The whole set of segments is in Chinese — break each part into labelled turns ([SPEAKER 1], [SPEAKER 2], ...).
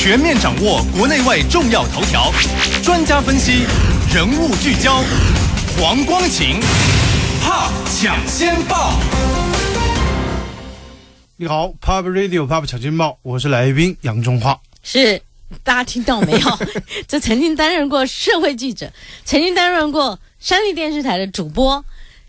[SPEAKER 1] 全面掌握国内外重要头条，专家分析，人物聚焦，黄光芹，哈，抢先报。你好，PUB Radio PUB 抢先报，我是来宾杨中华。
[SPEAKER 2] 是，大家听到没有？这 曾经担任过社会记者，曾经担任过山立电视台的主播，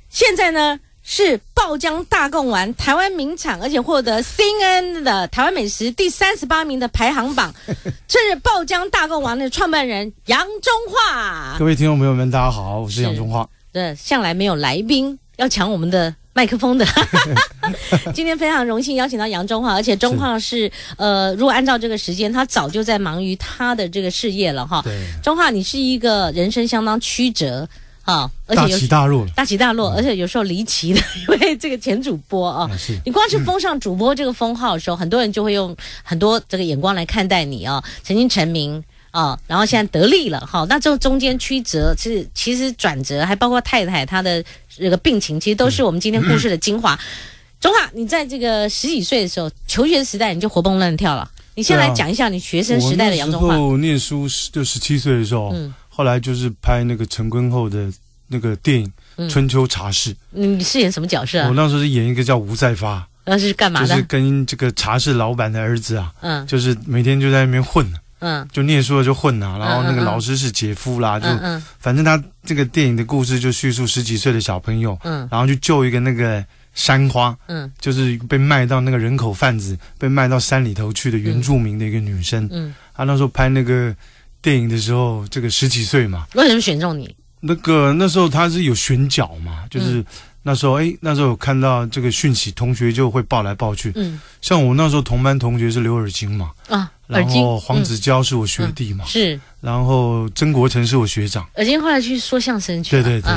[SPEAKER 2] 现在呢？是爆浆大贡丸，台湾名产，而且获得 CNN 的台湾美食第三十八名的排行榜。这是爆浆大贡丸的创办人杨中化。
[SPEAKER 1] 各位听众朋友们，大家好，我是杨中化。
[SPEAKER 2] 对，向来没有来宾要抢我们的麦克风的。今天非常荣幸邀请到杨中化，而且中化是呃，如果按照这个时间，他早就在忙于他的这个事业了哈。中化，你是一个人生相当曲折。啊，大起大落，大起大落，而且有时候离奇的，因为这个前主播啊，你光是封上主播这个封号的时候，很多人就会用很多这个眼光来看待你啊。曾经成名啊，然后现在得利了，哈，那这个中间曲折其实其实转折，还包括太太她的这个病情，其实都是我们今天故事的精华。中 华，你在这个十几岁的时候求学时代，你就活蹦乱跳了。你先来讲一下你学生时代的杨中华。
[SPEAKER 1] 我念书就十七岁的时候，后来就是拍那个陈坤后的。那个电影《春秋茶室》，
[SPEAKER 2] 你饰演什么角色啊？我
[SPEAKER 1] 那时候是演一个叫吴再发，
[SPEAKER 2] 那是干嘛的？就是
[SPEAKER 1] 跟这个茶室老板的儿子啊，嗯，就是每天就在那边混嗯，就念书了就混啊。然后那个老师是姐夫啦，就嗯，反正他这个电影的故事就叙述十几岁的小朋友，嗯，然后去救一个那个山花，嗯，就是被卖到那个人口贩子被卖到山里头去的原住民的一个女生，嗯，他那时候拍那个电影的时候，这个十几岁嘛，
[SPEAKER 2] 为什么选中你？
[SPEAKER 1] 那个那时候他是有选角嘛，就是那时候哎，那时候看到这个讯息，同学就会抱来抱去。嗯，像我那时候同班同学是刘尔金嘛，
[SPEAKER 3] 啊，然后黄子
[SPEAKER 1] 佼是我学弟嘛，是，然后曾国成是我学长。
[SPEAKER 2] 尔金后来去说相声去了。对对对，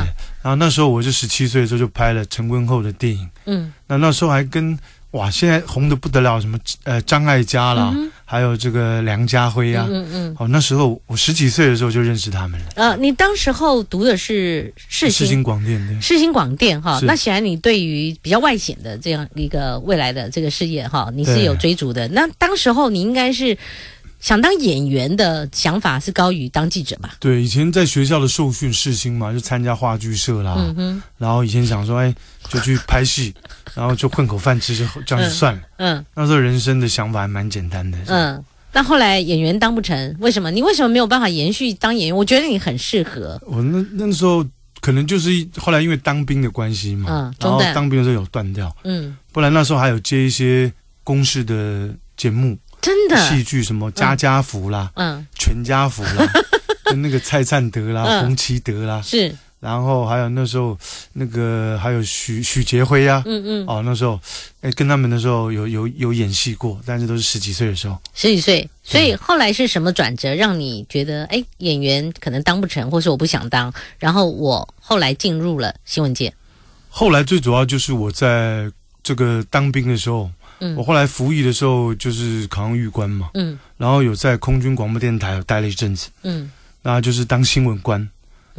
[SPEAKER 1] 然后那时候我就十七岁的时候就拍了成婚后的电影。嗯，那那时候还跟哇，现在红的不得了，什么呃张艾嘉嗯还有这个梁家辉呀，嗯嗯，哦，那时候我十几岁的时候就认识他们了。
[SPEAKER 2] 呃，你当时候读的是世新，世新广电，世新广电哈，那显然你对于比较外显的这样一个未来的这个事业哈，你是有追逐的。那当时候你应该是。想当演员的想法是高于当记者吧？
[SPEAKER 1] 对，以前在学校的受训试新嘛，就参加话剧社啦。嗯哼。然后以前想说，哎，就去拍戏，然后就混口饭吃，就这样就算了。嗯。那时候人生的想法还蛮简单的。
[SPEAKER 2] 嗯。但后来演员当不成，为什么？你为什么没有办法延续当演员？我觉得你很适合。
[SPEAKER 1] 我那那时候可能就是后来因为当兵的关系嘛，然后当兵的时候有断掉。嗯。不然那时候还有接一些公式的节目。真的，戏剧什么家家福啦，嗯，全家福啦，跟那个蔡灿德啦、洪其德啦，是，然后还有那时候那个还有许许杰辉呀，嗯嗯，哦，那时候哎跟他们的时候有有有演戏过，但是都是十几岁的时候，
[SPEAKER 2] 十几岁，所以后来是什么转折让你觉得哎演员可能当不成，或是我不想当，然后我后来进入了新闻界，
[SPEAKER 1] 后来最主要就是我在这个当兵的时候。我后来服役的时候就是扛玉官嘛，嗯，然后有在空军广播电台待了一阵子，嗯，那就是当新闻官，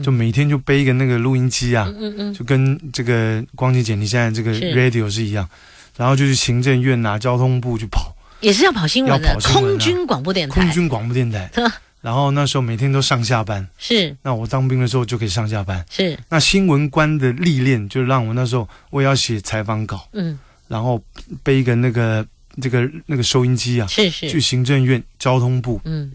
[SPEAKER 1] 就每天就背一个那个录音机啊，嗯嗯，就跟这个光姐姐你现在这个 radio 是一样，然后就去行政院拿交通部去跑，
[SPEAKER 3] 也
[SPEAKER 2] 是要跑新闻的，空军广播电台，空
[SPEAKER 1] 军广播电台，然后那时候每天都上下班，是。那我当兵的时候就可以上下班，是。那新闻官的历练就让我那时候我也要写采访稿，嗯。然后背一个那个这个那个收音机啊，是是去行政院交通部，嗯，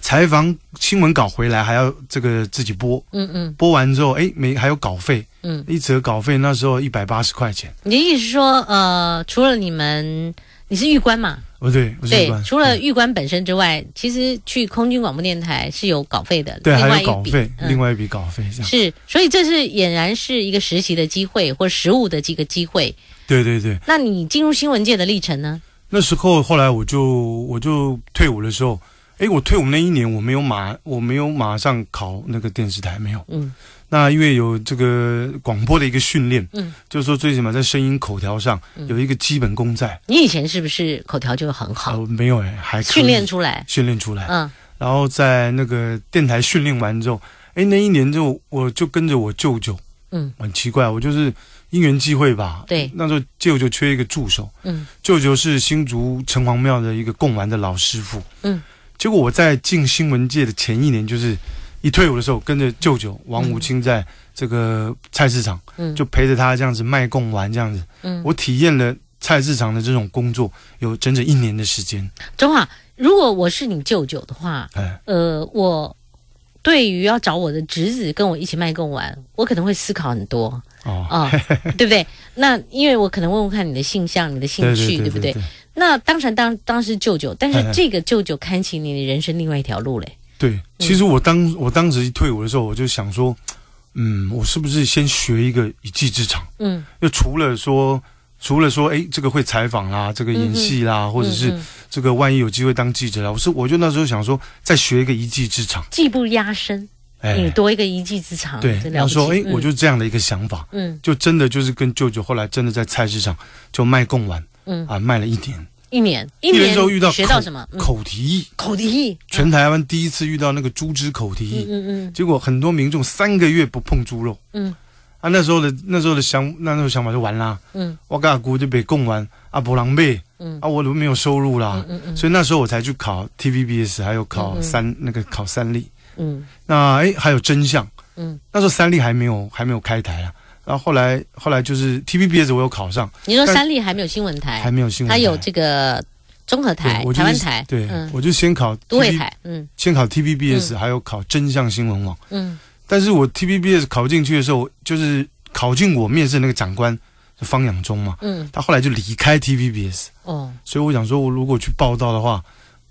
[SPEAKER 1] 采访新闻稿回来还要这个自己播，嗯嗯，播完之后，哎，没还有稿费，嗯，一则稿费那时候一百八十块钱。
[SPEAKER 2] 你的意思是说，呃，除了你们，你是玉官嘛？
[SPEAKER 1] 哦，对，对，除
[SPEAKER 2] 了玉官本身之外，其实去空军广播电台是有稿费的，
[SPEAKER 1] 对，还有稿费，另外一笔稿费是，
[SPEAKER 2] 所以这是俨然是一个实习的机会或实务的这个机会。对对对，那你进入新闻界的历程呢？
[SPEAKER 1] 那时候后来我就我就退伍的时候，哎，我退伍那一年我没有马，我没有马上考那个电视台，没有。嗯，那因为有这个广播的一个训练，嗯，就是说最起码在声音口条上有一个基本功在。
[SPEAKER 2] 你以前是不
[SPEAKER 1] 是口条就很好？呃，没有哎，还训练出来，训练出来。嗯，然后在那个电台训练完之后，哎，那一年就我就跟着我舅舅，嗯，很奇怪，我就是。因缘际会吧，对，那时候舅舅缺一个助手，嗯，舅舅是新竹城隍庙的一个供丸的老师傅，嗯，结果我在进新闻界的前一年，就是一退伍的时候，跟着舅舅王武清在这个菜市场，嗯，就陪着他这样子卖供丸。这样子，嗯，我体验了菜市场的这种工作，有整整一年的时间。
[SPEAKER 2] 中华，如果我是你舅舅的话，哎，呃，我。对于要找我的侄子跟我一起卖贡玩，我可能会思考很
[SPEAKER 1] 多哦，
[SPEAKER 2] 啊，对不对？那因为我可能问问看你的性向、你的兴趣，对不对？那当然，当当时舅舅，但是这个舅舅看起你的人生另外一条路嘞。
[SPEAKER 1] 对，其实我当我当时退伍的时候，我就想说，嗯，我是不是先学一个一技之长？嗯，就除了说，除了说，哎，这个会采访啦，这个演戏啦，或者是。这个万一有机会当记者了，我是我就那时候想说，再学一个一技之长，
[SPEAKER 2] 技不压身，你多一个一技之长。对，然后说，哎，我就
[SPEAKER 1] 这样的一个想法，嗯，就真的就是跟舅舅后来真的在菜市场就卖贡丸，嗯啊，卖了一年，一年，一年之后遇到学到什么口蹄，
[SPEAKER 3] 口蹄，全
[SPEAKER 1] 台湾第一次遇到那个猪只口蹄，嗯嗯，结果很多民众三个月不碰猪肉，嗯啊，那时候的那时候的想那时候想法就完啦，嗯，我跟阿姑就被供丸，阿婆让卖。嗯啊，我都没有收入啦，所以那时候我才去考 T V B S，还有考三那个考三立，嗯，那哎还有真相，嗯，那时候三立还没有还没有开台啊，然后后来后来就是 T V B S 我有考上，你说
[SPEAKER 2] 三立还没有新闻台，还
[SPEAKER 1] 没有新闻，台，它有
[SPEAKER 2] 这个综
[SPEAKER 3] 合台台湾台，对我
[SPEAKER 1] 就先考都会台，嗯，先考 T V B S 还有考真相新闻网，嗯，但是我 T V B S 考进去的时候，就是考进我面试那个长官。方养忠嘛，嗯，他后来就离开 TVBS 哦，所以我想说，我如果去报道的话，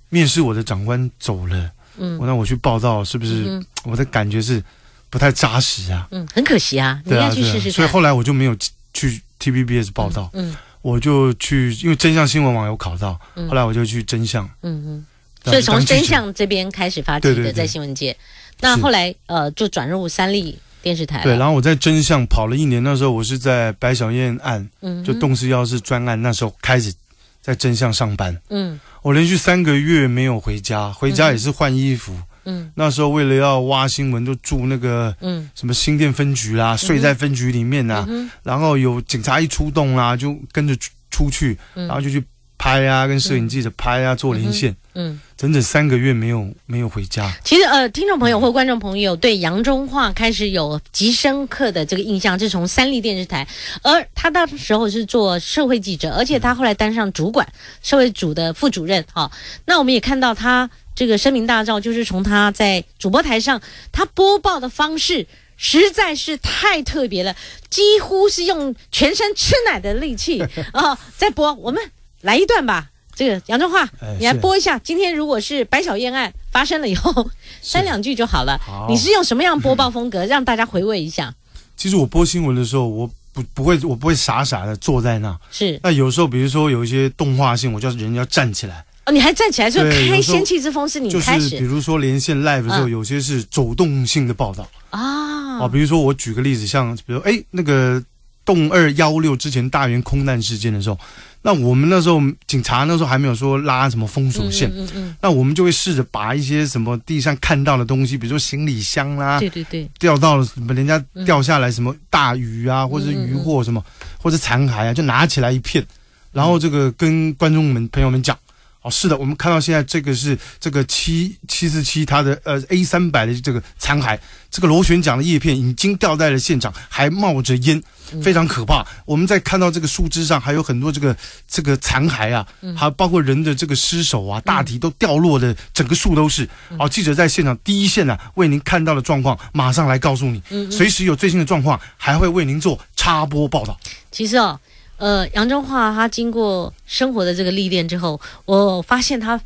[SPEAKER 1] 面试我的长官走了，嗯，那我去报道是不是我的感觉是不太扎实啊？
[SPEAKER 2] 嗯，很可惜啊，对啊，所以后
[SPEAKER 1] 来我就没有去 TVBS 报道，嗯，我就去，因为真相新闻网有考到，后来我就去真相，嗯嗯，所以从真相
[SPEAKER 2] 这边开始发展，的，在新闻界，那后来呃就转入三立。电视台对，然后
[SPEAKER 1] 我在真相跑了一年，那时候我是在白小燕案，就动私要是专案，那时候开始在真相上班。嗯，我连续三个月没有回家，回家也是换衣服。嗯，那时候为了要挖新闻，就住那个嗯什么新店分局啦，睡在分局里面啊。然后有警察一出动啦，就跟着出去，然后就去拍啊，跟摄影记者拍啊，做连线。嗯，整整三个月没有没有回家。
[SPEAKER 2] 其实呃，听众朋友或观众朋友对杨中华开始有极深刻的这个印象，是从三立电视台，而他那时候是做社会记者，而且他后来当上主管社会组的副主任啊。那我们也看到他这个声名大噪，就是从他在主播台上，他播报的方式实在是太特别了，几乎是用全身吃奶的力气 啊在播。我们来一段吧。这个杨中华，你来播一下。今天如果是白小燕案发生了以后，三两句就好了。你是用什么样播报风格 让大家回味一下？
[SPEAKER 1] 其实我播新闻的时候，我不不会，我不会傻傻的坐在那。是。那有时候，比如说有一些动画性，我叫人要站起来。
[SPEAKER 2] 哦，你还站起来就开《仙气之风》是你开始。就是比
[SPEAKER 1] 如说连线 live 的时候，有些是走动性的报道。
[SPEAKER 3] 啊啊，比
[SPEAKER 1] 如说我举个例子，像比如哎那个洞二幺六之前大原空难事件的时候。那我们那时候警察那时候还没有说拉什么封锁线，那我们就会试着把一些什么地上看到的东西，比如说行李箱啦，对对对，掉到了人家掉下来什么大鱼啊，或者渔获什么，或者残骸啊，就拿起来一片，然后这个跟观众们朋友们讲。哦，是的，我们看到现在这个是这个七七四七它的呃 A 三百的这个残骸，这个螺旋桨的叶片已经掉在了现场，还冒着烟，非常可怕。我们在看到这个树枝上还有很多这个这个残骸啊，还包括人的这个尸首啊，大体都掉落的，整个树都是。哦，记者在现场第一线呢，为您看到的状况马上来告诉你，随时有最新的状况还会为您做插播报道。
[SPEAKER 2] 其实哦。呃，扬州话，他经过生活的这个历练之后，我发现他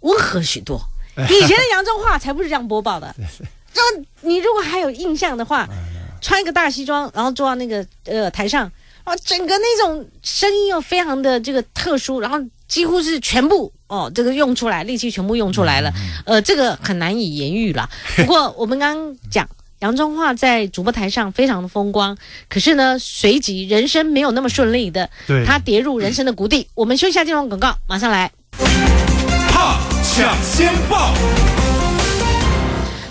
[SPEAKER 2] 温和许多。以前的扬州话才不是这样播报的。就 你如果还有印象的话，穿一个大西装，然后坐到那个呃台上，啊，整个那种声音又非常的这个特殊，然后几乎是全部哦，这个用出来力气全部用出来了。呃，这个很难以言喻了。不过我们刚讲。杨宗桦在主播台上非常的风光，可是呢，随即人生没有那么顺利的，他跌入人生的谷底。我们休息下，进入广告，马上来。
[SPEAKER 3] 怕抢先报，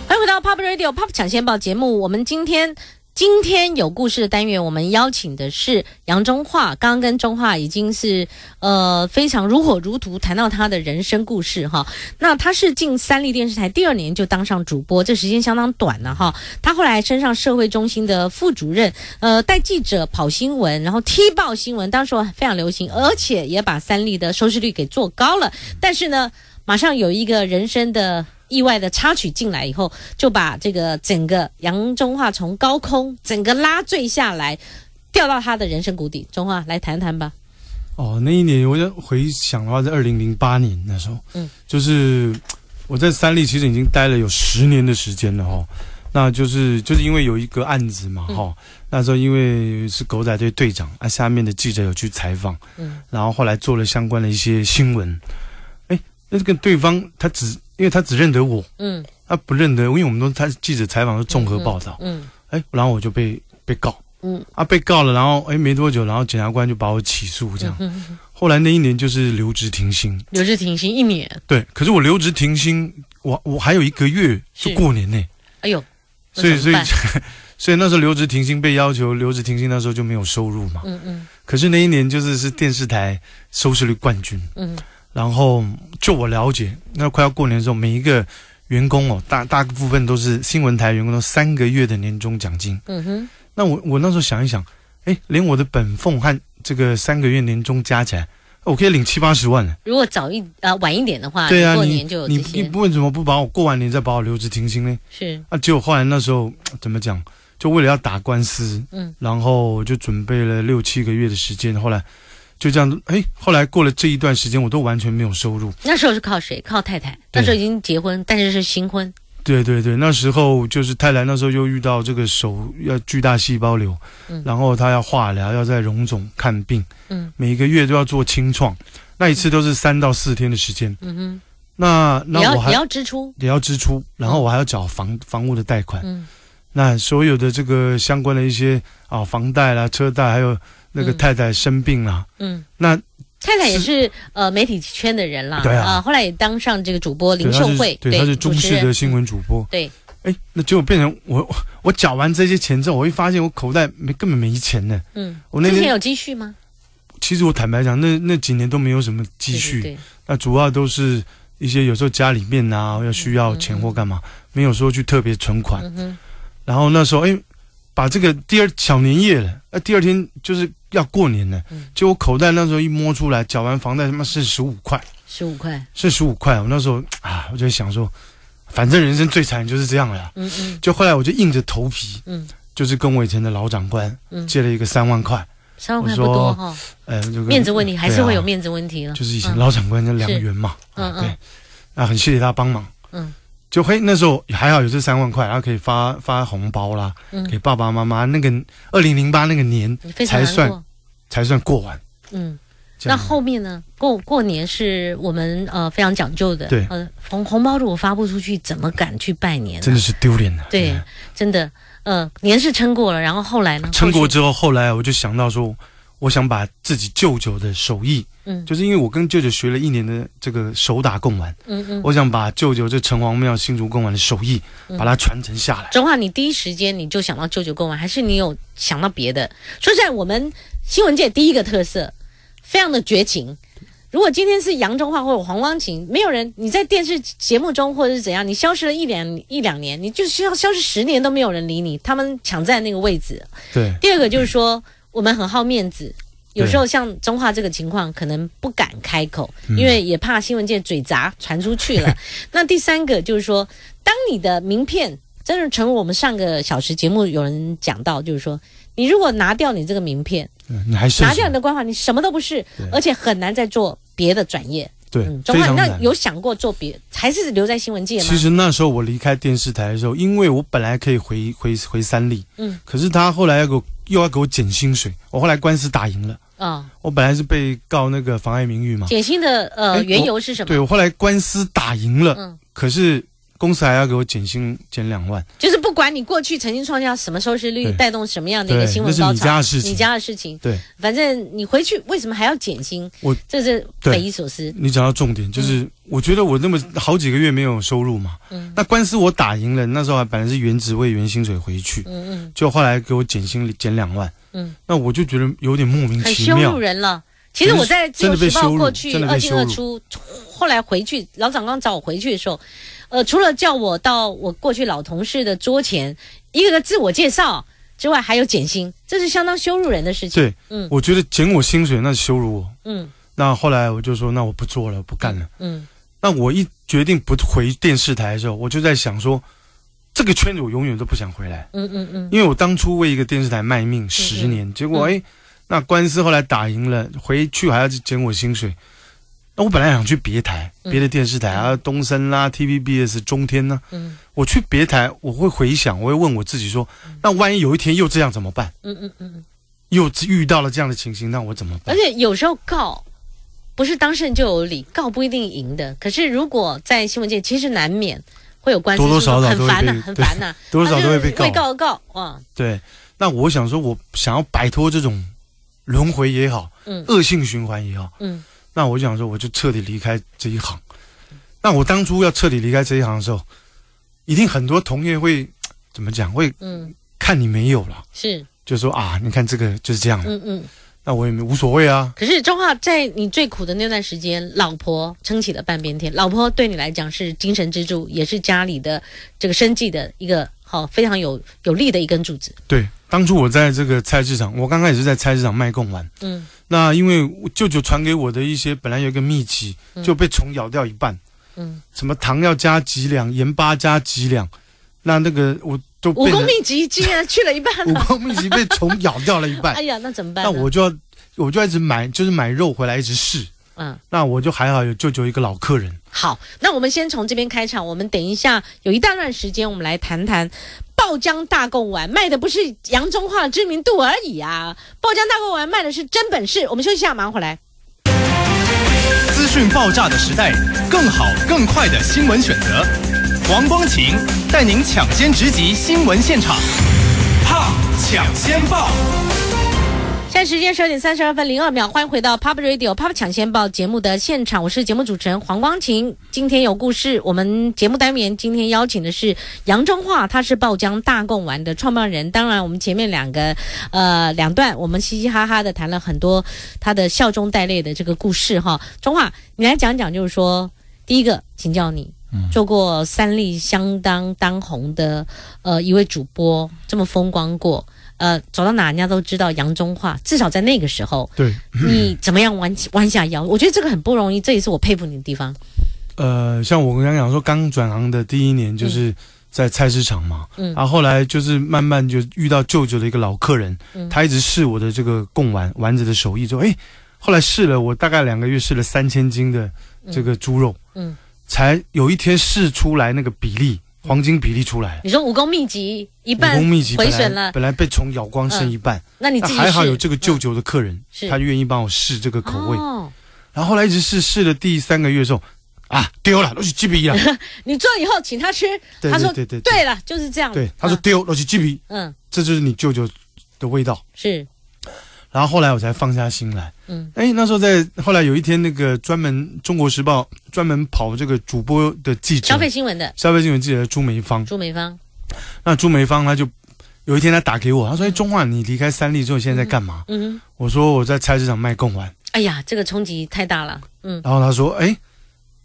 [SPEAKER 2] 欢迎回到 Pop Radio Pop 抢先报节目，我们今天。今天有故事的单元，我们邀请的是杨中化。刚刚跟中化已经是呃非常如火如荼谈到他的人生故事哈。那他是进三立电视台第二年就当上主播，这时间相当短了哈。他后来升上社会中心的副主任，呃带记者跑新闻，然后踢爆新闻，当时非常流行，而且也把三立的收视率给做高了。但是呢，马上有一个人生的。意外的插曲进来以后，就把这个整个杨中华从高空整个拉坠下来，掉到他的人生谷底。中华来谈谈吧。
[SPEAKER 1] 哦，那一年我就回想的话是二零零八年那时候，嗯，就是我在三立其实已经待了有十年的时间了哈。那就是就是因为有一个案子嘛哈，那时候因为是狗仔队队长啊，下面的记者有去采访，嗯，然后后来做了相关的一些新闻，哎，那这个对方他只。因为他只认得我，嗯，他不认得，因为我们都他记者采访是综合报道，嗯，哎，然后我就被被告，嗯，啊被告了，然后哎没多久，然后检察官就把我起诉这样，后来那一年就是留职停薪，
[SPEAKER 3] 留职
[SPEAKER 2] 停薪一年，
[SPEAKER 1] 对，可是我留职停薪，我我还有一个月是过年呢，
[SPEAKER 3] 哎呦，所以所以
[SPEAKER 1] 所以那时候留职停薪被要求留职停薪，那时候就没有收入嘛，嗯嗯，可是那一年就是是电视台收视率冠军，嗯。然后，就我了解，那快要过年的时候，每一个员工哦，大大部分都是新闻台员工都三个月的年终奖金。嗯哼。那我我那时候想一想，哎，连我的本俸和这个三个月年终加起来，我可以领七八十万了。
[SPEAKER 2] 如果早一啊晚一点的话，对啊，过年就有这你
[SPEAKER 1] 不为什么不把我过完年再把我留职停薪呢？是。啊，果后来那时候怎么讲？就为了要打官司，嗯，然后就准备了六七个月的时间，后来。就这样，哎，后来过了这一段时间，我都完全没有收入。
[SPEAKER 2] 那时候是靠谁？靠太太。那时候已经结婚，但是是新婚。
[SPEAKER 1] 对对对，那时候就是太太，那时候又遇到这个手要巨大细胞瘤，嗯，然后她要化疗，要在荣总看病，嗯，每个月都要做清创，那一次都是三到四天的时间，嗯哼。那那我你要支出，也要支出，然后我还要找房房屋的贷款，嗯，那所有的这个相关的一些啊，房贷啦、车贷还有。那个太太生病了。嗯，那
[SPEAKER 2] 太太也是呃媒体圈的人了。对啊，后来也当上这个主播林秀会。对，她是中视的新
[SPEAKER 1] 闻主播。对，哎，那就变成我我我缴完这些钱之后，我会发现我口袋没根本没钱呢。
[SPEAKER 2] 嗯，我那天有积蓄吗？
[SPEAKER 1] 其实我坦白讲，那那几年都没有什么积蓄，那主要都是一些有时候家里面啊要需要钱或干嘛，没有说去特别存款。然后那时候哎。把这个第二小年夜了，那第二天就是要过年了。嗯，就我口袋那时候一摸出来，缴完房贷他妈剩十五块，十五块剩十五块。我那时候啊，我就想说，反正人生最惨就是这样了。嗯嗯。就后来我就硬着头皮，嗯，就是跟我以前的老长官借了一个三万块，三万块不多哈，呃，面子问题还是会有面子问题了。就是以前老长官那两元嘛，嗯嗯，那很谢谢他帮忙，嗯。就嘿，那时候还好有这三万块，然后可以发发红包啦，给爸爸妈妈。那个二零零八那个年才算才算过完。嗯，那后
[SPEAKER 2] 面呢？过过年是我们呃非常讲究的。对，呃，红红包如果发不出去，怎么敢去拜年？
[SPEAKER 1] 真的是丢脸的。
[SPEAKER 2] 对，真的，呃，年是撑过了，然后后来呢？撑过
[SPEAKER 1] 之后，后来我就想到说。我想把自己舅舅的手艺，嗯，就是因为我跟舅舅学了一年的这个手打贡丸，
[SPEAKER 3] 嗯嗯，我想
[SPEAKER 1] 把舅舅这城隍庙新竹贡丸的手艺，把它传承下来。
[SPEAKER 2] 中华，你第一时间你就想到舅舅贡丸，还是你有想到别的？说实在，我们新闻界第一个特色，非常的绝情。如果今天是杨忠华或者黄光琴，没有人你在电视节目中或者是怎样，你消失了一两一两年，你就是要消失十年都没有人理你，他们抢在那个位置。对，第二个就是说。我们很好面子，有时候像中化这个情况，可能不敢开口，因为也怕新闻界嘴杂传出去了。那第三个就是说，当你的名片真的成为我们上个小时节目有人讲到，就是说，你如果拿掉你这个名片，
[SPEAKER 1] 拿掉你
[SPEAKER 2] 的官话，你什么都不是，而且很难再做别的转业。
[SPEAKER 1] 对，总好那有
[SPEAKER 2] 想过做别，还是留在新闻界吗？其实
[SPEAKER 1] 那时候我离开电视台的时候，因为我本来可以回回回三立，嗯，可是他后来要给我又要给我减薪水，我后来官司打赢了啊，我本来是被告那个妨碍名誉嘛，减
[SPEAKER 2] 薪的呃缘由是什么？对，我后来
[SPEAKER 1] 官司打赢了，嗯，可是。公司还要给我减薪减两万，
[SPEAKER 2] 就是不管你过去曾经创下什么收视率，带动什么样的一个新闻高潮，你家的事情，你家的事情。对，反正你回去为什么还要减薪？我这是匪夷所思。你
[SPEAKER 1] 讲到重点，就是我觉得我那么好几个月没有收入嘛，嗯，那官司我打赢了，那时候还本来是原职位原薪水回去，嗯嗯，就后来给我减薪减两万，嗯，那我就觉得有点莫名其妙，很羞辱人
[SPEAKER 2] 了。其实我在自由时报》过去二进二出，后来回去，老长刚找我回去的时候。呃，除了叫我到我过去老同事的桌前，一个个自我介绍之外，还有减薪，这是相当羞辱人的事情。对，
[SPEAKER 1] 嗯，我觉得减我薪水那是羞辱我，嗯，那后来我就说，那我不做了，不干了，嗯，那我一决定不回电视台的时候，我就在想说，这个圈子我永远都不想回来，
[SPEAKER 3] 嗯嗯嗯，因
[SPEAKER 1] 为我当初为一个电视台卖命十年，结果哎，那官司后来打赢了，回去还要减我薪水。那我本来想去别台，别的电视台啊，东森啦、TVBS、中天呢。嗯，我去别台，我会回想，我会问我自己说：那万一有一天又这样怎么办？
[SPEAKER 3] 嗯嗯嗯，
[SPEAKER 1] 又遇到了这样的情形，那我怎么
[SPEAKER 2] 办？而且有时候告，不是当事人就有理，告不一定赢的。可是如果在新闻界，其实难免会有官司，多多少少很烦呐，很烦呐，多少都会被告。会告告啊。
[SPEAKER 1] 对，那我想说，我想要摆脱这种轮回也好，恶性循环也好，嗯。那我就想说，我就彻底离开这一行。那我当初要彻底离开这一行的时候，一定很多同业会怎么讲？会嗯，看你没有了，是，就说啊，你看这个就是这样。嗯嗯，那我也没无所谓啊。
[SPEAKER 2] 可是中浩在你最苦的那段时间，老婆撑起了半边天。老婆对你来讲是精神支柱，也是家里的这个生计的一个。好，非常有有力的一根柱子。
[SPEAKER 1] 对，当初我在这个菜市场，我刚开始在菜市场卖贡丸。嗯，那因为舅舅传给我的一些本来有一个秘籍，就被虫咬掉一半。嗯，什么糖要加几两，盐巴加几两，那那个我就，武功秘
[SPEAKER 2] 籍竟啊，去了一半。武功
[SPEAKER 1] 秘籍被虫咬掉了一半。哎
[SPEAKER 2] 呀，那怎么办？那我就
[SPEAKER 1] 要，我就一直买，就是买肉回来一直试。嗯，那我就还好，有舅舅一个老客人。
[SPEAKER 2] 好，那我们先从这边开场。我们等一下有一大段时间，我们来谈谈爆浆大贡丸卖的不是洋中话知名度而已啊，爆浆大贡丸卖的是真本事。我们休息一下，马上回来。
[SPEAKER 1] 资讯爆炸的时代，更好更快的新闻选择，黄光琴带您抢先直击新闻现场，怕抢先报。
[SPEAKER 2] 现在时间十二点三十二分零二秒，欢迎回到 Pop Radio Pop 抢先报节目的现场，我是节目主持人黄光晴。今天有故事，我们节目单元今天邀请的是杨中化，他是爆浆大贡丸的创办人。当然，我们前面两个呃两段，我们嘻嘻哈哈的谈了很多他的笑中带泪的这个故事哈。中化，你来讲讲，就是说第一个，请教你，做过三立相当当红的呃一位主播，这么风光过。呃，走到哪人家都知道扬中话，至少在那个时候。对，你怎么样弯弯下腰？我觉得这个很不容易，这也是我佩服你的地方。
[SPEAKER 1] 呃，像我刚刚讲说，刚转行的第一年就是在菜市场嘛，嗯，然后后来就是慢慢就遇到舅舅的一个老客人，嗯，他一直试我的这个贡丸丸子的手艺，之后哎，后来试了我大概两个月，试了三千斤的这个猪肉，嗯，才有一天试出来那个比例。黄金比例出来了。你
[SPEAKER 2] 说武功秘籍一半回神了，本来
[SPEAKER 1] 被虫咬光剩一半，那你自己还好有这个舅舅的客人，他愿意帮我试这个口味。然后后来一直试，试了第三个月时候，啊，丢了，都是鸡皮了。
[SPEAKER 2] 你做以后请他吃，他说对对对，对了，就是这样。对，
[SPEAKER 1] 他说丢，都是鸡皮。嗯，这就是你舅舅的味道。是。然后后来我才放下心来。嗯，哎，那时候在后来有一天，那个专门《中国时报》专门跑这个主播的记者，消费
[SPEAKER 2] 新闻的消
[SPEAKER 1] 费新闻记者朱梅芳。朱梅芳，那朱梅芳他就有一天他打给我，他说：“哎，钟焕，你离开三立之后现在在干嘛？”嗯，我说我在菜市场卖贡丸。
[SPEAKER 2] 哎呀，这个冲击太大了。嗯，然后
[SPEAKER 1] 他说：“哎，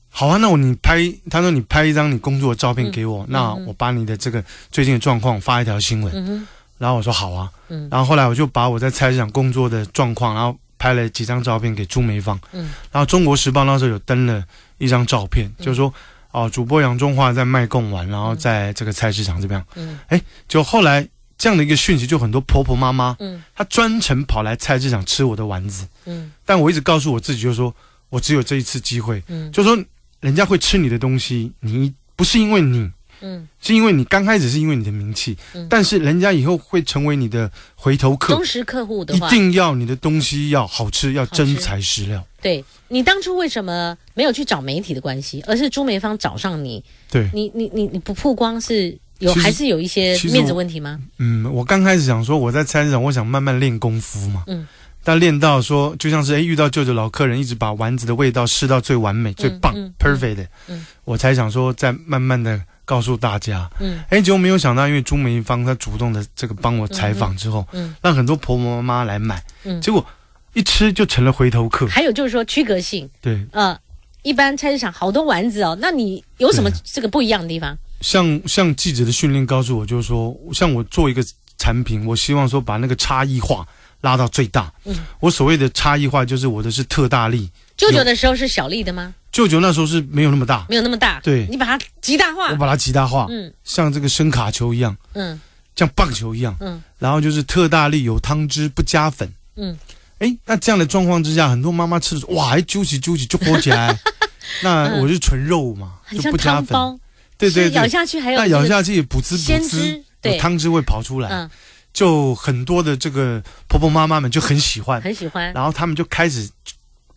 [SPEAKER 1] 好啊，那我你拍，他说你拍一张你工作的照片给我，那我把你的这个最近的状况发一条新闻。”嗯哼。然后我说好啊，嗯，然后后来我就把我在菜市场工作的状况，然后拍了几张照片给朱梅芳，嗯，然后《中国时报》那时候有登了一张照片，就是说，哦，主播杨中华在卖贡丸，然后在这个菜市场这边，嗯，哎，就后来这样的一个讯息，就很多婆婆妈妈，嗯，她专程跑来菜市场吃我的丸子，嗯，但我一直告诉我自己，就说，我只有这一次机会，嗯，就说人家会吃你的东西，你不是因为你。嗯，是因为你刚开始是因为你的名气，但是人家以后会成为你的回头客、忠实
[SPEAKER 2] 客户的话，一定要
[SPEAKER 1] 你的东西要好吃，要真材实料。
[SPEAKER 2] 对你当初为什么没有去找媒体的关系，而是朱梅芳找上你？对，你你你你不曝光是有还是有一些面子问题吗？
[SPEAKER 1] 嗯，我刚开始想说我在菜市场，我想慢慢练功夫嘛。嗯，但练到说就像是哎，遇到舅舅老客人，一直把丸子的味道试到最完美、最棒、perfect，我才想说再慢慢的。告诉大家，嗯，哎，结果没有想到，因为朱梅芳她主动的这个帮我采访之后，嗯，让很多婆婆妈妈来买，嗯，结果一吃就成了回头客。还
[SPEAKER 2] 有就是说区隔性，对，呃，一般菜市场好多丸子哦，那你有什么这个不一样的地方？
[SPEAKER 1] 像像记者的训练告诉我，就是说，像我做一个产品，我希望说把那个差异化拉到最大。嗯，我所谓的差异化就是我的是特大力。
[SPEAKER 2] 舅舅的时候是小力的吗？
[SPEAKER 1] 舅舅那时候是没有那么大，没有那么大。对，你把
[SPEAKER 3] 它极大化，我把它
[SPEAKER 1] 极大化，嗯，像这个声卡球一样，嗯，像棒球一样，嗯，然后就是特大力，有汤汁不加粉，嗯，哎，那这样的状况之下，很多妈妈吃的时候，哇，揪起揪起就火起来，那我是纯肉嘛，就不加粉，
[SPEAKER 3] 对对，咬下去还有，那咬下去补滋补滋，对，汤
[SPEAKER 1] 汁会跑出来，就很多的这个婆婆妈妈们就很喜欢，很喜欢，然后他们就开始。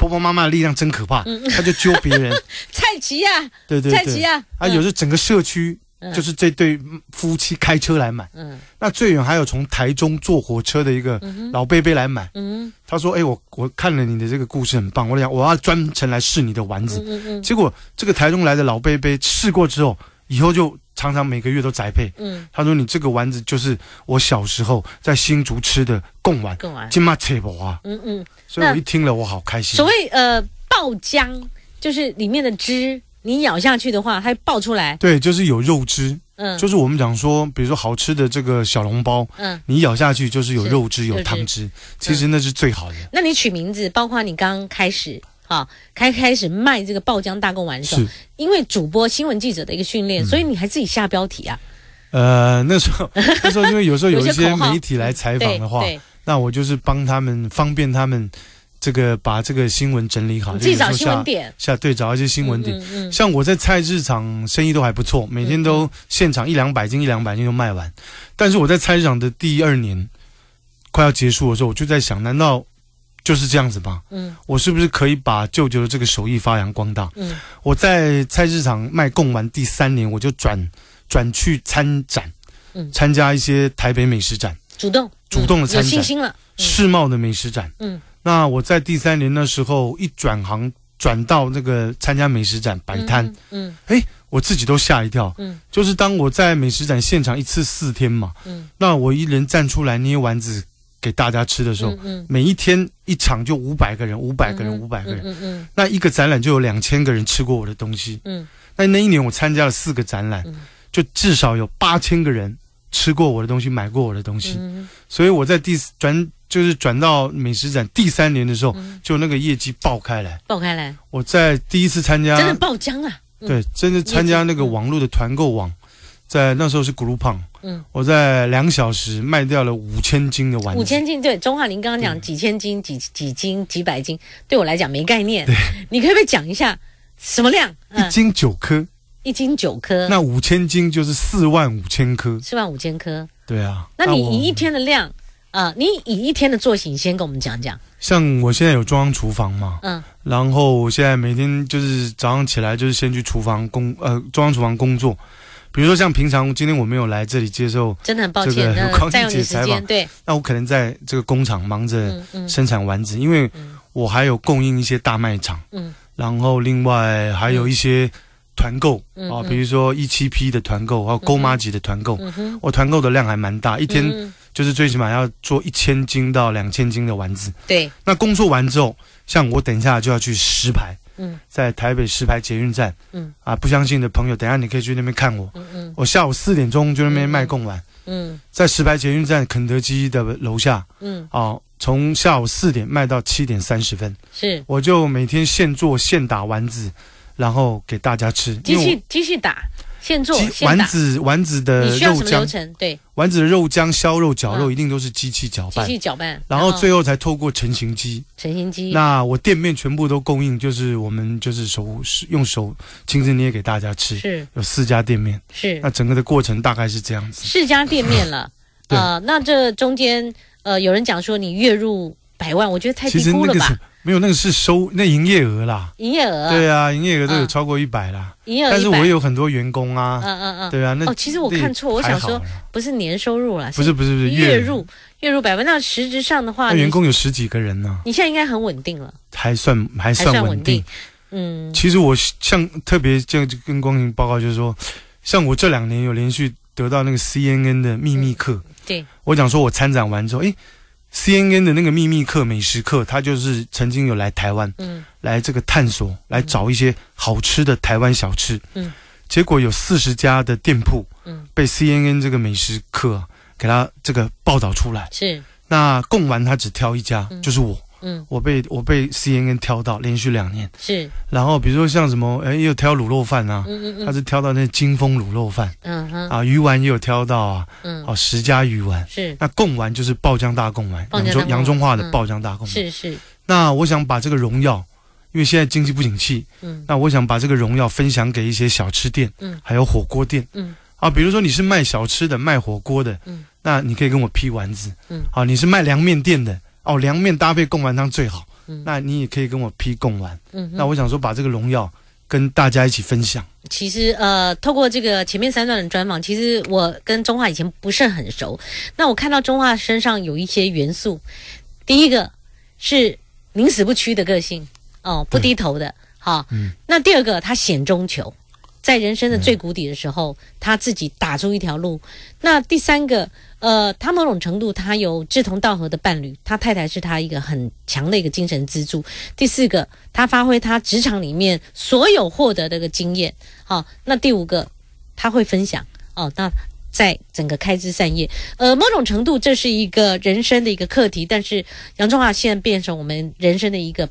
[SPEAKER 1] 婆婆妈妈的力量真可怕，他就揪别人。
[SPEAKER 2] 蔡 奇啊，对对对，蔡奇啊，啊，有时
[SPEAKER 1] 整个社区就是这对夫妻开车来买，嗯，那最远还有从台中坐火车的一个老贝贝来买，嗯，他说，哎，我我看了你的这个故事很棒，我想我要专程来试你的丸子，嗯嗯嗯，结果这个台中来的老贝贝试过之后。以后就常常每个月都宅配。嗯，他说你这个丸子就是我小时候在新竹吃的贡丸。贡丸。金嘛切无啊。嗯
[SPEAKER 2] 嗯。所以我一
[SPEAKER 1] 听了我好开心。所谓
[SPEAKER 2] 呃爆浆，就是里面的汁，你咬下去的话它爆出来。
[SPEAKER 1] 对，就是有肉汁。嗯。就是我们讲说，比如说好吃的这个小笼包，嗯，你咬下去就是有肉汁有汤汁，其实那是最好的。
[SPEAKER 2] 那你取名字，包括你刚开始。啊，开开始卖这个爆浆大贡丸的因为主播、新闻记者的一个训练，所以你还自己下标题啊？
[SPEAKER 1] 呃，那时候那时候因为有时候 有一些媒体来采访的话，那我就是帮他们方便他们，这个把这个新闻整理好，自己找新闻点。下对，找一些新闻点。像我在菜市场生意都还不错，每天都现场一两百斤、一两百斤都卖完。但是我在菜市场的第二年快要结束的时候，我就在想，难道？就是这样子吧，嗯，我是不是可以把舅舅的这个手艺发扬光大？嗯，我在菜市场卖贡丸第三年，我就转转去参展，嗯，参加一些台北美食展，
[SPEAKER 2] 主动，主动的参，有信心了，
[SPEAKER 1] 世贸的美食展，嗯，那我在第三年的时候一转行转到那个参加美食展摆摊，嗯，哎，我自己都吓一跳，嗯，就是当我在美食展现场一次四天嘛，嗯，那我一人站出来捏丸子。给大家吃的时候，每一天一场就五百个人，五百个人，五百个人。嗯，那一个展览就有两千个人吃过我的东西。嗯，那那一年我参加了四个展览，就至少有八千个人吃过我的东西，买过我的东西。所以我在第转就是转到美食展第三年的时候，就那个业绩爆开来，爆开来。我在第一次参加真的爆
[SPEAKER 2] 浆啊，对，真的参加那个网
[SPEAKER 1] 络的团购网。在那时候是咕噜胖，嗯，我在两小时卖掉了五千斤的丸子。五
[SPEAKER 2] 千斤，对，钟华林刚刚讲几千斤、几几斤、几百斤，对我来讲没概念。对，你可不可以讲一下什么量？一斤九颗，一斤九颗，那
[SPEAKER 1] 五千斤就是四万五千颗。四
[SPEAKER 2] 万五千颗，
[SPEAKER 1] 对啊。那你以一
[SPEAKER 2] 天的量啊，你以一天的作息先跟我们讲讲。
[SPEAKER 1] 像我现在有中央厨房嘛，嗯，然后我现在每天就是早上起来就是先去厨房工呃中央厨房工作。比如说像平常今天我没有来这里接受，真的很抱歉啊，再有采访，对。那我可能在这个工厂忙着生产丸子，因为我还有供应一些大卖场，嗯，然后另外还有一些团购啊，比如说一七 P 的团购，还有勾妈级的团购，我团购的量还蛮大，一天就是最起码要做一千斤到两千斤的丸子。对，那工作完之后，像我等一下就要去实排。在台北石牌捷运站，嗯，啊，不相信的朋友，等下你可以去那边看我。嗯嗯，我下午四点钟就那边卖贡丸。嗯，在石牌捷运站肯德基的楼下。嗯，啊，从下午四点卖到七点三十分。是，我就每天现做现打丸子，然后给大家吃。继续
[SPEAKER 2] 继续打。现做丸
[SPEAKER 1] 子，丸子的肉浆，对，丸子的肉浆、削肉、绞肉一定都是机器搅拌，机器
[SPEAKER 3] 搅拌，然后最
[SPEAKER 1] 后才透过成型机。
[SPEAKER 3] 成型机。那
[SPEAKER 1] 我店面全部都供应，就是我们就是手是用手亲自捏给大家吃，是，有四家店面，是。那整个的过程大概是这样子，
[SPEAKER 3] 四家
[SPEAKER 2] 店面了。啊，那这中间，呃，有人讲说你月入百万，我觉得太低估了吧。
[SPEAKER 1] 没有，那个是收那营业额啦，营业额对啊，营业额都有超过一百啦，但是我也有很多员工啊，嗯
[SPEAKER 2] 嗯嗯，对啊，那哦，其实我看错，我想说不是年收入啦，不是不
[SPEAKER 1] 是不是月入
[SPEAKER 2] 月入百分之十质上的话，那员工
[SPEAKER 1] 有十几个人呢，
[SPEAKER 2] 你现在应该很稳定了，
[SPEAKER 1] 还算还算稳定，嗯，其实我像特别就跟光庭报告就是说，像我这两年有连续得到那个 CNN 的秘密课，对我想说，我参展完之后，哎。C N N 的那个秘密课美食课，他就是曾经有来台湾，嗯，来这个探索，来找一些好吃的台湾小吃，嗯，结果有四十家的店铺，嗯，被 C N N 这个美食课给他这个报道出来，是，那供完他只挑一家，就是我。嗯，我被我被 CNN 挑到连续两年是，然后比如说像什么，哎，有挑卤肉饭啊，他是挑到那金丰卤肉饭，
[SPEAKER 3] 嗯哼，啊
[SPEAKER 1] 鱼丸也有挑到啊，嗯，好，十家鱼丸是，那贡丸就是爆浆大贡丸，扬州扬州话的爆浆大贡丸是是。那我想把这个荣耀，因为现在经济不景气，嗯，那我想把这个荣耀分享给一些小吃店，嗯，还有火锅店，嗯，啊，比如说你是卖小吃的，卖火锅的，嗯，那你可以跟我批丸子，嗯，好，你是卖凉面店的。哦，凉面搭配贡丸汤最好。嗯，那你也可以跟我批贡丸。嗯，那我想说把这个荣耀跟大家一起分享。
[SPEAKER 2] 其实，呃，透过这个前面三段的专访，其实我跟中华以前不是很熟。那我看到中华身上有一些元素。第一个是宁死不屈的个性，哦，不低头的，好。嗯。那第二个，他险中求，在人生的最谷底的时候，他自己打出一条路。那第三个。呃，他某种程度，他有志同道合的伴侣，他太太是他一个很强的一个精神支柱。第四个，他发挥他职场里面所有获得的个经验。好，那第五个，他会分享哦。那在整个开枝散叶，呃，某种程度，这是一个人生的一个课题。但是杨中华现在变成我们人生的一个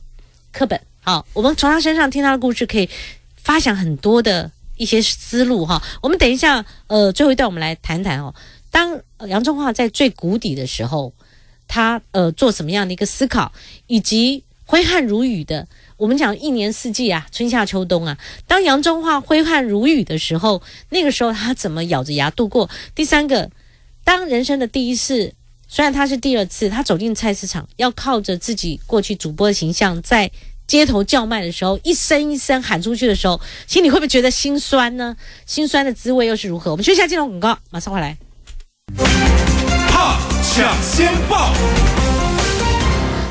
[SPEAKER 2] 课本。好，我们从他身上听他的故事，可以发想很多的一些思路哈。我们等一下，呃，最后一段我们来谈谈哦。当杨忠华在最谷底的时候，他呃做什么样的一个思考？以及挥汗如雨的，我们讲一年四季啊，春夏秋冬啊，当杨忠华挥汗如雨的时候，那个时候他怎么咬着牙度过？第三个，当人生的第一次，虽然他是第二次，他走进菜市场，要靠着自己过去主播的形象，在街头叫卖的时候，一声一声喊出去的时候，心里会不会觉得心酸呢？心酸的滋味又是如何？我们一下金融广告马上回来。
[SPEAKER 3] 怕抢先报，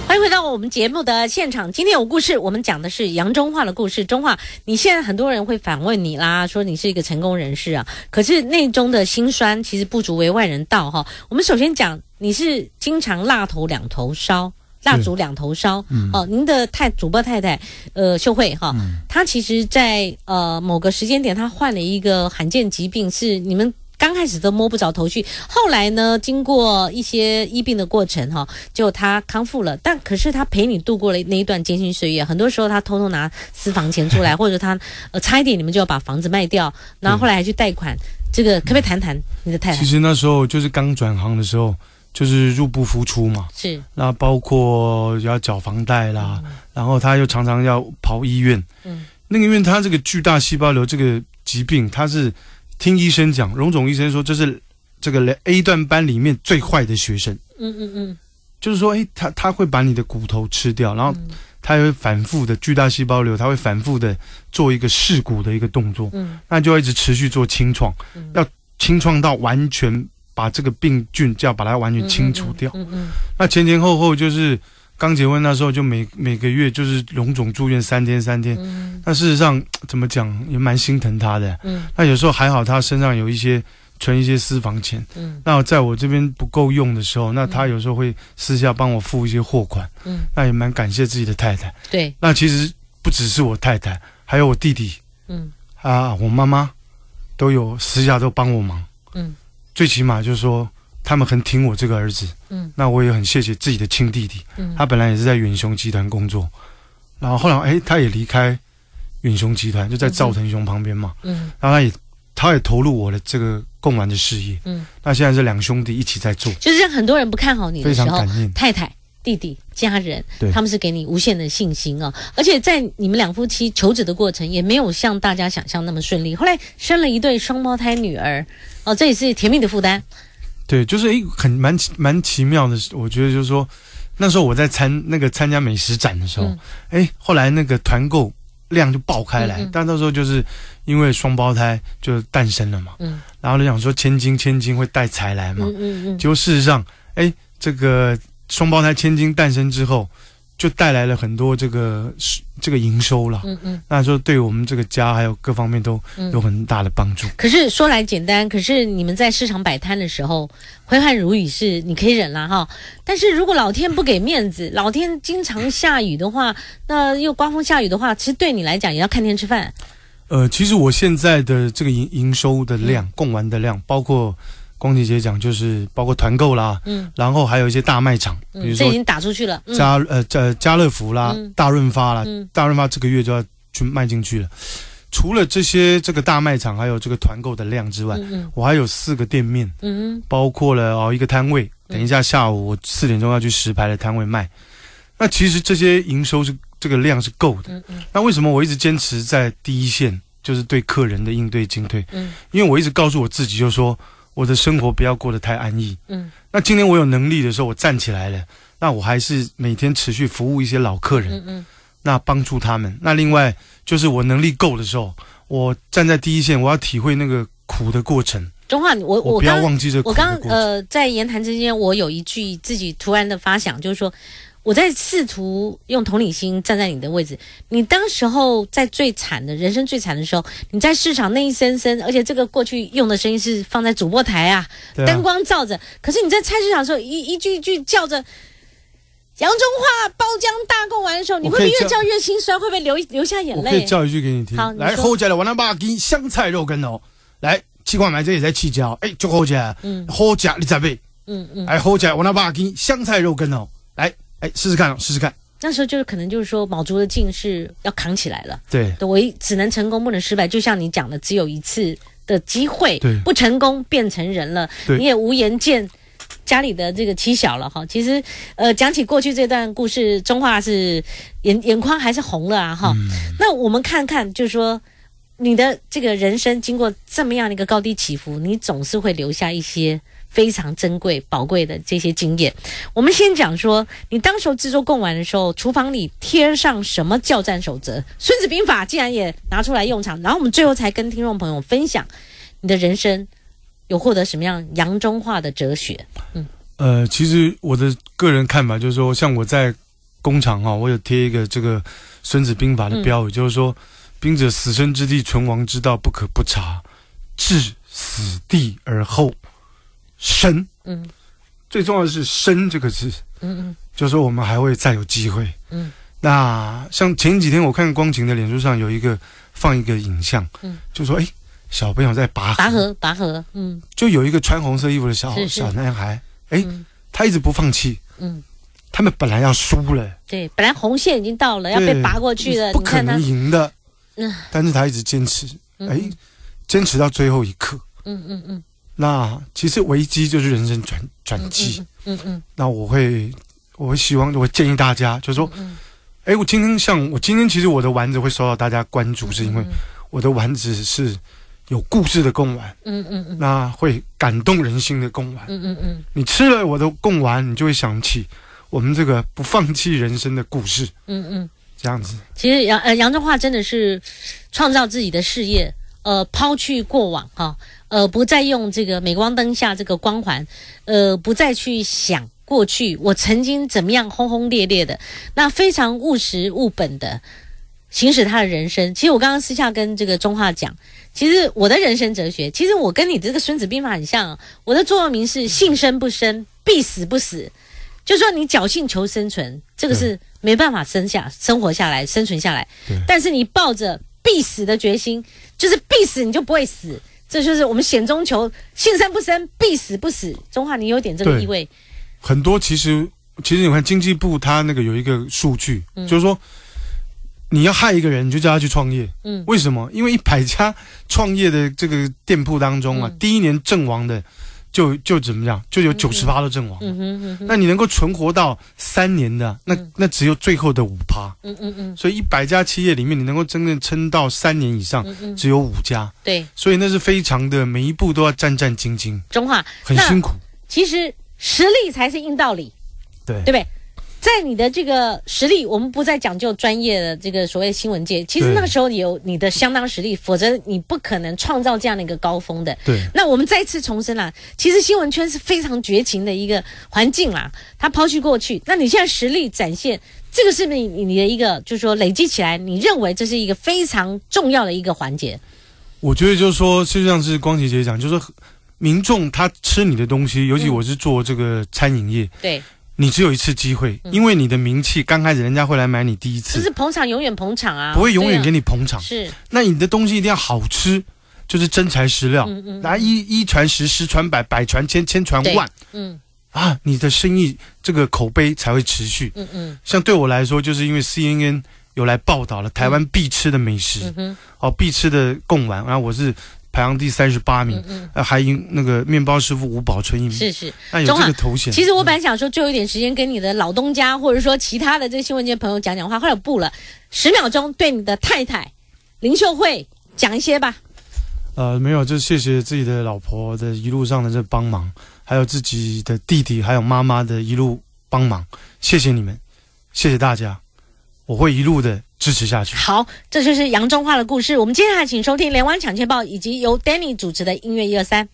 [SPEAKER 2] 欢迎回到我们节目的现场。今天有故事，我们讲的是杨中华的故事。中华你现在很多人会反问你啦，说你是一个成功人士啊，可是内中的辛酸其实不足为外人道哈。我们首先讲，你是经常蜡头两头烧，蜡烛两头烧。哦，您的太主播太太，呃，秀慧哈，她其实，在呃某个时间点，她患了一个罕见疾病，是你们。刚开始都摸不着头绪，后来呢，经过一些医病的过程哈，就他康复了。但可是他陪你度过了那一段艰辛岁月，很多时候他偷偷拿私房钱出来，或者他呃差一点你们就要把房子卖掉，然后后来还去贷款。这个可不可以谈谈你的太太？其实
[SPEAKER 1] 那时候就是刚转行的时候，就是入不敷出嘛。是那包括要缴房贷啦，然后他又常常要跑医院。嗯，那个因为他这个巨大细胞瘤这个疾病，他是。听医生讲，荣总医生说这是这个 A 段班里面最坏的学生。嗯嗯嗯，就是说，哎，他他会把你的骨头吃掉，然后他会反复的巨大细胞瘤，他会反复的做一个噬骨的一个动作。嗯，那就一直持续做清创，要清创到完全把这个病菌就要把它完全清除掉。嗯嗯，那前前后后就是。刚结婚那时候，就每每个月就是龙总住院三天三天。那事实上 怎么讲也蛮心疼他的。那有时候还好，他身上有一些存一些私房钱。那在我这边不够用的时候，那他有时候会私下帮我付一些货款。那也蛮感谢自己的太太。那其实不只是我太太，还有我弟弟，啊，我妈妈都有私下都帮我忙。嗯，最起码就是说。他们很挺我这个儿子，嗯，那我也很谢谢自己的亲弟弟，嗯，他本来也是在远雄集团工作，然后后来哎，他也离开远雄集团，就在赵腾雄旁边嘛，嗯，然后他也他也投入我的这个共丸的事业，嗯，那现在是两兄弟一起在做，就是
[SPEAKER 2] 当很多人不看好你的时候，太太、弟弟、家人，对，他们是给你无限的信心啊，而且在你们两夫妻求子的过程也没有像大家想象那么顺利，后来生了一对双胞胎女儿，哦，这也是甜蜜的负担。
[SPEAKER 1] 对，就是诶，很蛮蛮奇妙的，我觉得就是说，那时候我在参那个参加美食展的时候，诶，后来那个团购量就爆开来，但那时候就是因为双胞胎就诞生了嘛，嗯，然后就想说千金千金会带财来嘛，
[SPEAKER 3] 嗯嗯嗯，结果
[SPEAKER 1] 事实上，诶，这个双胞胎千金诞生之后。就带来了很多这个这个营收了，嗯嗯，那说对我们这个家还有各方面都有很大的帮助。可
[SPEAKER 2] 是说来简单，可是你们在市场摆摊的时候，挥汗如雨是你可以忍了哈。但是如果老天不给面子，老天经常下雨的话，那又刮风下雨的话，其实对你来讲也要看天吃饭。
[SPEAKER 1] 呃，其实我现在的这个营营收的量，供完的量，包括。光姐讲，就是包括团购啦，嗯，然后还有一些大卖场，嗯，这已经
[SPEAKER 2] 打出去了，家
[SPEAKER 1] 呃家家乐福啦，大润发啦，嗯，大润发这个月就要去卖进去了。除了这些这个大卖场，还有这个团购的量之外，嗯嗯，我还有四个店面，嗯嗯，包括了哦一个摊位，等一下下午我四点钟要去石牌的摊位卖。那其实这些营收是这个量是够的，嗯嗯，那为什么我一直坚持在第一线，就是对客人的应对进退，嗯，因为我一直告诉我自己就说。我的生活不要过得太安逸。嗯，那今天我有能力的时候，我站起来了。那我还是每天持续服务一些老客人，嗯，嗯，那帮助他们。那另外就是我能力够的时候，我站在第一线，我要体会那个苦的过程。
[SPEAKER 2] 中汉，我我不要忘记这苦的过程。呃，在言谈之间，我有一句自己突然的发想，就是说。我在试图用同理心站在你的位置。你当时候在最惨的人生最惨的时候，你在市场那一声声，而且这个过去用的声音是放在主播台啊，灯光照着。可是你在菜市场的时候，一一句句叫着“杨中花包浆大骨丸”的时候，你会越叫越心酸，会不会流流下眼泪？我可以叫一句给你听。好，来，后家
[SPEAKER 1] 的我那爸给你香菜肉羹哦。来，七块买这也在起价。哎，就何家，嗯，何家你在背？
[SPEAKER 3] 嗯嗯，哎，何
[SPEAKER 1] 家我那爸给你香菜肉羹哦。来。哎，试试看，试试看。
[SPEAKER 2] 那时候就是可能就是说，卯足了劲是要扛起来了。对，我一只能成功，不能失败。就像你讲的，只有一次的机会。对，不成功变成人了，你也无颜见家里的这个妻小了哈。其实，呃，讲起过去这段故事，中华是眼眼眶还是红了啊哈。那我们看看，就是说，你的这个人生经过这么样的一个高低起伏，你总是会留下一些。非常珍贵宝贵的这些经验，我们先讲说，你当时候制作贡丸的时候，厨房里贴上什么叫战守则？孙子兵法竟然也拿出来用场。然后我们最后才跟听众朋友分享，你的人生有获得什么样阳中化的哲学？嗯，
[SPEAKER 1] 呃，其实我的个人看法就是说，像我在工厂啊，我有贴一个这个孙子兵法的标语，就是说，兵者，死生之地，存亡之道，不可不察，置死地而后。生，嗯，最重要的是“生”这个字，嗯嗯，就说我们还会再有机会，嗯。那像前几天我看光晴的脸书上有一个放一个影像，嗯，就说哎，小朋友在拔拔
[SPEAKER 3] 河，拔河，嗯，
[SPEAKER 1] 就有一个穿红色衣服的小小男孩，哎，他一直不放弃，嗯，他们本来要输了，
[SPEAKER 2] 对，本来红线已经到了，要被拔过去了，不可能赢的，嗯，
[SPEAKER 1] 但是他一直坚持，哎，坚持到最后一刻，
[SPEAKER 3] 嗯嗯嗯。
[SPEAKER 1] 那其实危机就是人生转转机。嗯嗯。那我会，我会希望，我建议大家，就是说，哎，我今天像我今天，其实我的丸子会受到大家关注，是因为我的丸子是有故事的贡丸。嗯嗯嗯。那会感动人心的贡丸。嗯嗯嗯。你吃了我的贡丸，你就会想起我们这个不放弃人生的故事。嗯嗯。这样子。
[SPEAKER 2] 其实杨呃杨州华真的是创造自己的事业，呃，抛去过往哈。呃，不再用这个镁光灯下这个光环，呃，不再去想过去我曾经怎么样轰轰烈烈的，那非常务实务本的行驶他的人生。其实我刚刚私下跟这个中化讲，其实我的人生哲学，其实我跟你这个孙子兵法很像。我的座右铭是“幸生不生，必死不死。”就说你侥幸求生存，这个是没办法生下、生活下来、生存下来。但是你抱着必死的决心，就是必死，你就不会死。这就是我们险中求，幸生不生，必死不死。中华，你有点这个意味。
[SPEAKER 1] 很多其实，其实你看经济部它那个有一个数据，就是说，你要害一个人，你就叫他去创业。嗯，为什么？因为一百家创业的这个店铺当中啊，第一年阵亡的。就就怎么样，就有九十八的阵亡。
[SPEAKER 3] 嗯哼哼，那你能
[SPEAKER 1] 够存活到三年的，那那只有最后的五趴。
[SPEAKER 3] 嗯嗯嗯。所以一
[SPEAKER 1] 百家企业里面，你能够真正撑到三年以上，只有五家。对。所以那是非常的，每一步都要战战兢兢。
[SPEAKER 2] 中华很辛苦。其实实力才是硬道理。对，对不对？在你的这个实力，我们不再讲究专业的这个所谓新闻界。其实那个时候有你的相当实力，否则你不可能创造这样的一个高峰的。对。那我们再次重申了，其实新闻圈是非常绝情的一个环境啦，它抛弃过去。那你现在实力展现，这个是你你的一个，就是说累积起来，你认为这是一个非常重要的一个环节。
[SPEAKER 1] 我觉得就是说，就像是光姐姐讲，就是民众他吃你的东西，尤其我是做这个餐饮业。对。你只有一次机会，因为你的名气刚开始，人家会来买你第一次。就是
[SPEAKER 2] 捧场，永远捧场啊！不会永远给
[SPEAKER 1] 你捧场。是，那你的东西一定要好吃，就是真材实料，嗯嗯，来一一传十，十传百，百传千，千传万，嗯，啊，你的生意这个口碑才会持续，嗯嗯。像对我来说，就是因为 C N N 有来报道了台湾必吃的美食，哦，必吃的贡丸，然后我是。排行第三十八名，呃，还赢那个面包师傅吴宝春一名，是是，那有这个头衔。其实我
[SPEAKER 2] 本来想说最后一点时间跟你的老东家或者说其他的这个新闻界朋友讲讲话，后来不了，十秒钟对你的太太林秀慧讲一些吧。
[SPEAKER 1] 呃，没有，就谢谢自己的老婆的一路上的这帮忙，还有自己的弟弟，还有妈妈的一路帮忙，谢谢你们，谢谢大家，我会一路的。支持下去。好，
[SPEAKER 2] 这就是杨中华的故事。我们接下来请收听《连湾抢先报》，以及由 Danny 主持的《音乐一二三》。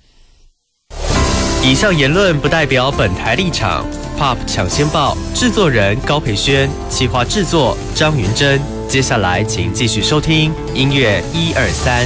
[SPEAKER 1] 以上言论不代表本台立场。Pop 抢先报制作人高培轩，企划制作张云珍。接下来请继续收听《音乐一二三》。